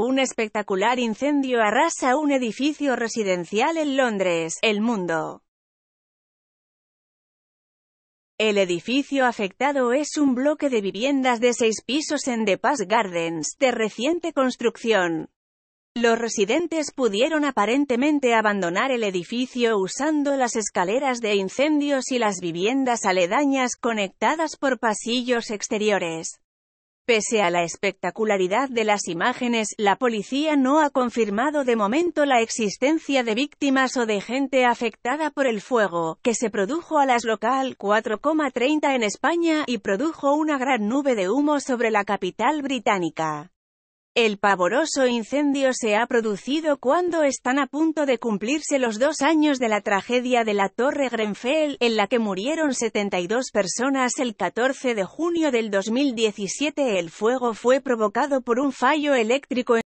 Un espectacular incendio arrasa un edificio residencial en Londres, el mundo. El edificio afectado es un bloque de viviendas de seis pisos en The Pass Gardens, de reciente construcción. Los residentes pudieron aparentemente abandonar el edificio usando las escaleras de incendios y las viviendas aledañas conectadas por pasillos exteriores. Pese a la espectacularidad de las imágenes, la policía no ha confirmado de momento la existencia de víctimas o de gente afectada por el fuego, que se produjo a las local 4,30 en España, y produjo una gran nube de humo sobre la capital británica. El pavoroso incendio se ha producido cuando están a punto de cumplirse los dos años de la tragedia de la Torre Grenfell, en la que murieron 72 personas el 14 de junio del 2017. El fuego fue provocado por un fallo eléctrico en